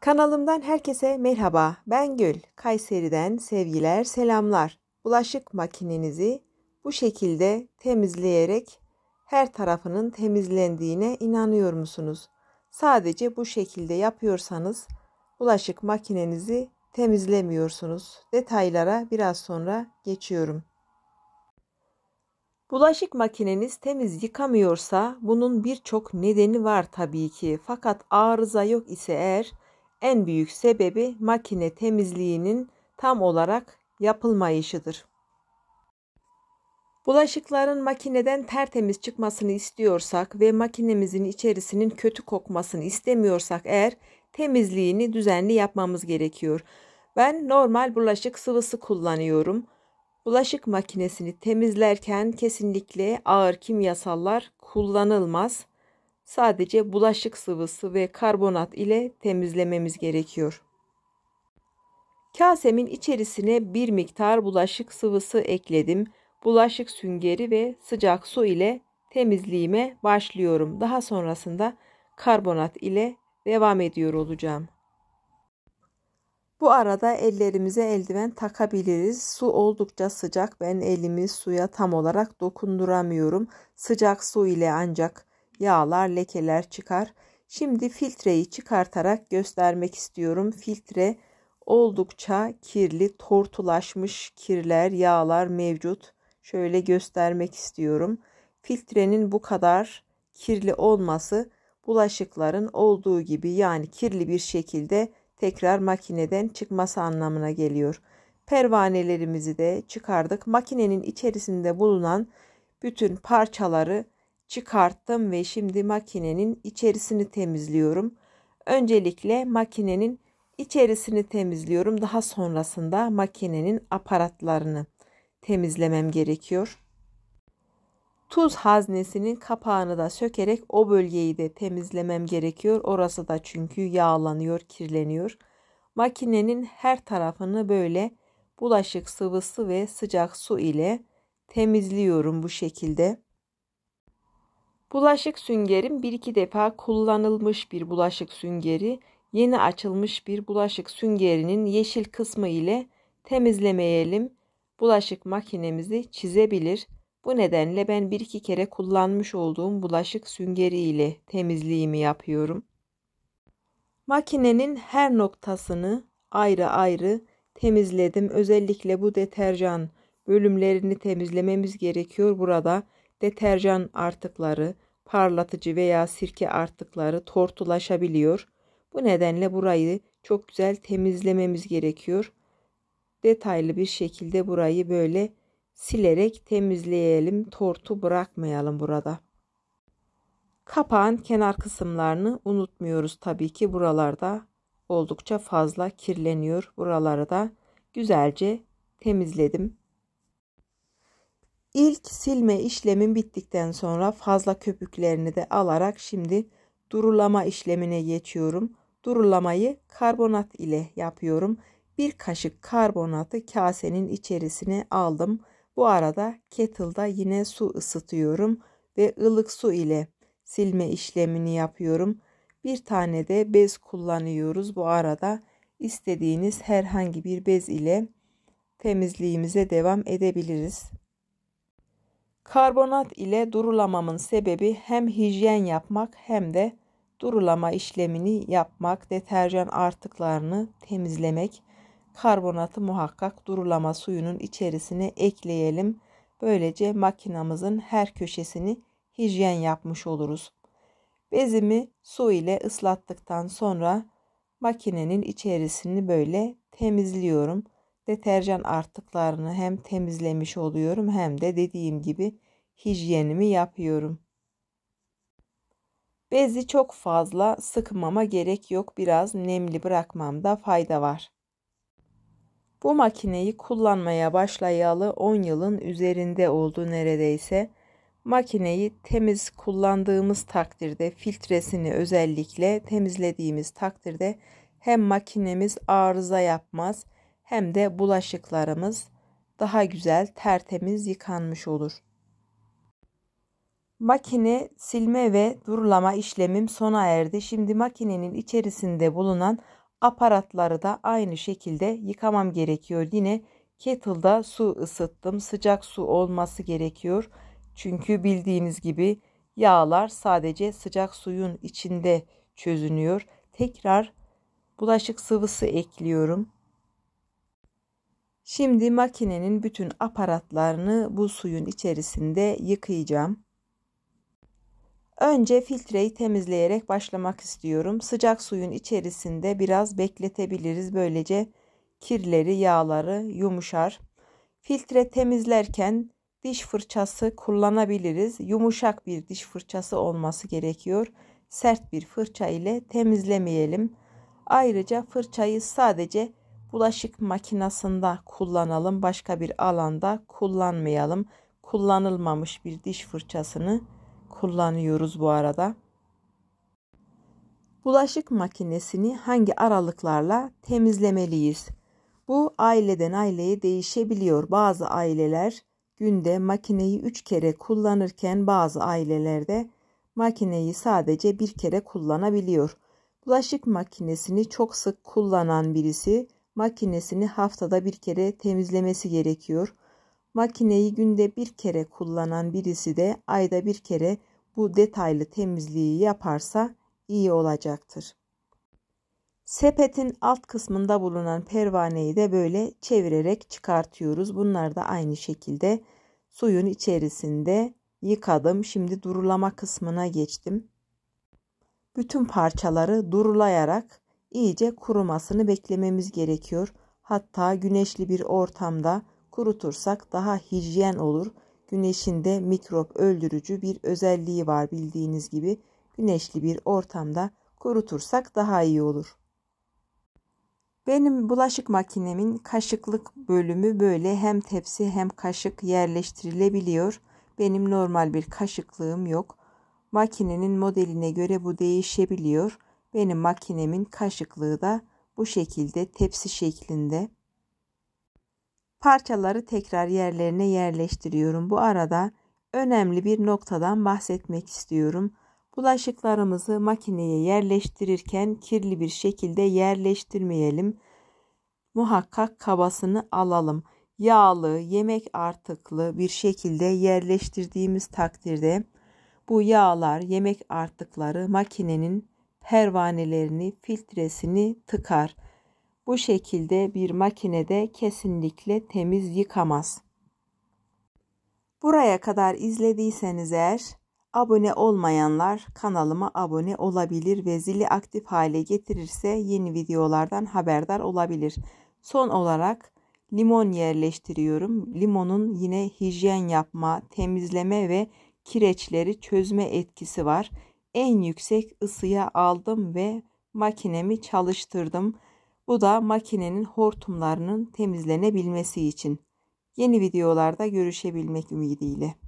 Kanalımdan herkese merhaba. Ben Gül. Kayseri'den sevgiler, selamlar. Bulaşık makinenizi bu şekilde temizleyerek her tarafının temizlendiğine inanıyor musunuz? Sadece bu şekilde yapıyorsanız bulaşık makinenizi temizlemiyorsunuz. Detaylara biraz sonra geçiyorum. Bulaşık makineniz temiz yıkamıyorsa bunun birçok nedeni var tabii ki. Fakat arıza yok ise eğer en büyük sebebi makine temizliğinin tam olarak yapılmayışıdır. Bulaşıkların makineden tertemiz çıkmasını istiyorsak ve makinemizin içerisinin kötü kokmasını istemiyorsak eğer temizliğini düzenli yapmamız gerekiyor. Ben normal bulaşık sıvısı kullanıyorum. Bulaşık makinesini temizlerken kesinlikle ağır kimyasallar kullanılmaz. Sadece bulaşık sıvısı ve karbonat ile temizlememiz gerekiyor. Kasemin içerisine bir miktar bulaşık sıvısı ekledim. Bulaşık süngeri ve sıcak su ile temizliğime başlıyorum. Daha sonrasında karbonat ile devam ediyor olacağım. Bu arada ellerimize eldiven takabiliriz. Su oldukça sıcak. Ben elimi suya tam olarak dokunduramıyorum. Sıcak su ile ancak yağlar, lekeler çıkar. Şimdi filtreyi çıkartarak göstermek istiyorum. Filtre oldukça kirli, tortulaşmış kirler, yağlar mevcut. Şöyle göstermek istiyorum. Filtrenin bu kadar kirli olması bulaşıkların olduğu gibi yani kirli bir şekilde tekrar makineden çıkması anlamına geliyor. Pervanelerimizi de çıkardık. Makinenin içerisinde bulunan bütün parçaları çıkarttım ve şimdi makinenin içerisini temizliyorum. Öncelikle makinenin içerisini temizliyorum. Daha sonrasında makinenin aparatlarını temizlemem gerekiyor. Tuz haznesinin kapağını da sökerek o bölgeyi de temizlemem gerekiyor. Orası da çünkü yağlanıyor, kirleniyor. Makinenin her tarafını böyle bulaşık sıvısı ve sıcak su ile temizliyorum bu şekilde. Bulaşık süngerim bir iki defa kullanılmış bir bulaşık süngeri, yeni açılmış bir bulaşık süngerinin yeşil kısmı ile temizlemeyelim. Bulaşık makinemizi çizebilir. Bu nedenle ben bir iki kere kullanmış olduğum bulaşık süngeri ile temizliğimi yapıyorum. Makinenin her noktasını ayrı ayrı temizledim. Özellikle bu deterjan bölümlerini temizlememiz gerekiyor burada deterjan artıkları, parlatıcı veya sirke artıkları tortulaşabiliyor. Bu nedenle burayı çok güzel temizlememiz gerekiyor. Detaylı bir şekilde burayı böyle silerek temizleyelim. Tortu bırakmayalım burada. Kapağın kenar kısımlarını unutmuyoruz tabii ki buralarda oldukça fazla kirleniyor. Buraları da güzelce temizledim. İlk silme işlemin bittikten sonra fazla köpüklerini de alarak şimdi durulama işlemine geçiyorum. Durulamayı karbonat ile yapıyorum. Bir kaşık karbonatı kasenin içerisine aldım. Bu arada kettle'da yine su ısıtıyorum ve ılık su ile silme işlemini yapıyorum. Bir tane de bez kullanıyoruz. Bu arada istediğiniz herhangi bir bez ile temizliğimize devam edebiliriz. Karbonat ile durulamamın sebebi hem hijyen yapmak hem de durulama işlemini yapmak, deterjan artıklarını temizlemek. Karbonatı muhakkak durulama suyunun içerisine ekleyelim. Böylece makinamızın her köşesini hijyen yapmış oluruz. Bezimi su ile ıslattıktan sonra makinenin içerisini böyle temizliyorum deterjan artıklarını hem temizlemiş oluyorum hem de dediğim gibi hijyenimi yapıyorum. Bezi çok fazla sıkmama gerek yok. Biraz nemli bırakmamda fayda var. Bu makineyi kullanmaya başlayalı 10 yılın üzerinde oldu neredeyse. Makineyi temiz kullandığımız takdirde filtresini özellikle temizlediğimiz takdirde hem makinemiz arıza yapmaz hem de bulaşıklarımız daha güzel tertemiz yıkanmış olur. Makine silme ve durulama işlemim sona erdi. Şimdi makinenin içerisinde bulunan aparatları da aynı şekilde yıkamam gerekiyor. Yine kettle'da su ısıttım. Sıcak su olması gerekiyor. Çünkü bildiğiniz gibi yağlar sadece sıcak suyun içinde çözünüyor. Tekrar bulaşık sıvısı ekliyorum. Şimdi makinenin bütün aparatlarını bu suyun içerisinde yıkayacağım. Önce filtreyi temizleyerek başlamak istiyorum. Sıcak suyun içerisinde biraz bekletebiliriz. Böylece kirleri, yağları yumuşar. Filtre temizlerken diş fırçası kullanabiliriz. Yumuşak bir diş fırçası olması gerekiyor. Sert bir fırça ile temizlemeyelim. Ayrıca fırçayı sadece bulaşık makinasında kullanalım, başka bir alanda kullanmayalım. Kullanılmamış bir diş fırçasını kullanıyoruz bu arada. Bulaşık makinesini hangi aralıklarla temizlemeliyiz? Bu aileden aileye değişebiliyor. Bazı aileler günde makineyi 3 kere kullanırken bazı ailelerde makineyi sadece bir kere kullanabiliyor. Bulaşık makinesini çok sık kullanan birisi makinesini haftada bir kere temizlemesi gerekiyor. Makineyi günde bir kere kullanan birisi de ayda bir kere bu detaylı temizliği yaparsa iyi olacaktır. Sepetin alt kısmında bulunan pervaneyi de böyle çevirerek çıkartıyoruz. Bunlar da aynı şekilde suyun içerisinde yıkadım. Şimdi durulama kısmına geçtim. Bütün parçaları durulayarak iyice kurumasını beklememiz gerekiyor. Hatta güneşli bir ortamda kurutursak daha hijyen olur. Güneşin de mikrop öldürücü bir özelliği var bildiğiniz gibi. Güneşli bir ortamda kurutursak daha iyi olur. Benim bulaşık makinemin kaşıklık bölümü böyle hem tepsi hem kaşık yerleştirilebiliyor. Benim normal bir kaşıklığım yok. Makinenin modeline göre bu değişebiliyor. Benim makinemin kaşıklığı da bu şekilde tepsi şeklinde. Parçaları tekrar yerlerine yerleştiriyorum. Bu arada önemli bir noktadan bahsetmek istiyorum. Bulaşıklarımızı makineye yerleştirirken kirli bir şekilde yerleştirmeyelim. Muhakkak kabasını alalım. Yağlı, yemek artıklı bir şekilde yerleştirdiğimiz takdirde bu yağlar, yemek artıkları makinenin pervanelerini, filtresini tıkar. Bu şekilde bir makinede kesinlikle temiz yıkamaz. Buraya kadar izlediyseniz eğer abone olmayanlar kanalıma abone olabilir ve zili aktif hale getirirse yeni videolardan haberdar olabilir. Son olarak limon yerleştiriyorum. Limonun yine hijyen yapma, temizleme ve kireçleri çözme etkisi var en yüksek ısıya aldım ve makinemi çalıştırdım. Bu da makinenin hortumlarının temizlenebilmesi için. Yeni videolarda görüşebilmek ümidiyle.